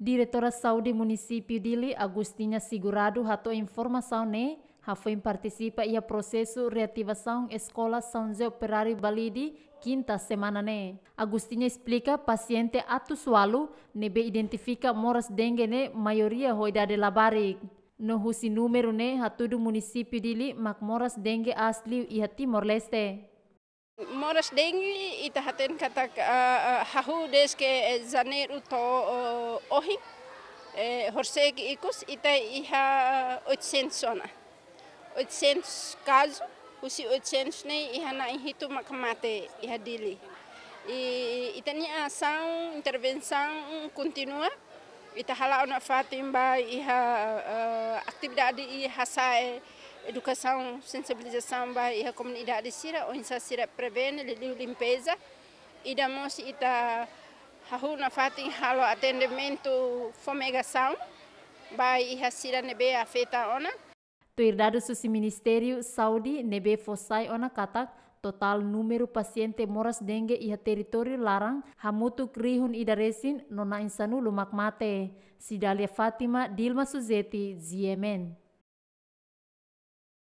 Diretora Saudi Município dili Agostinha Siguradu hato informasau ne hafuin participa ia prosesu reativação eskola São José Balidi kinta semana ne. Agostinha explica paciente atu sualu nebe identifika moras dengue ne mayoria hoida de labarik. No husi numeru ne hatudu município dili mak moras dengue asli ia Timor Leste. Mòras dengli it hat kata hahu des que ezaner eh, eh, o to eh, ohi. Josè ikus itai iha 800 sona. 800 kalspussi ne iha nahiitu maka mate i ha dili. I sa intervensang continuaua. Ia hala o una fatemba i aktivadi e ha sae. educação, sensibilização para a comunidade Sira, onde a Sira prevene, limpeza, e damos ita a da na Fatin Halo atendimento fomegação, vai a Sira Nebe afeta ona. Tuirdado Susi Ministério Saudi Nebe Fosai ona katak, total número paciente moras dengue ia território larang hamutuk rihun idaresin nona insanu lumak mate. Sidalia Fatima Dilma Suzeti, Ziemen.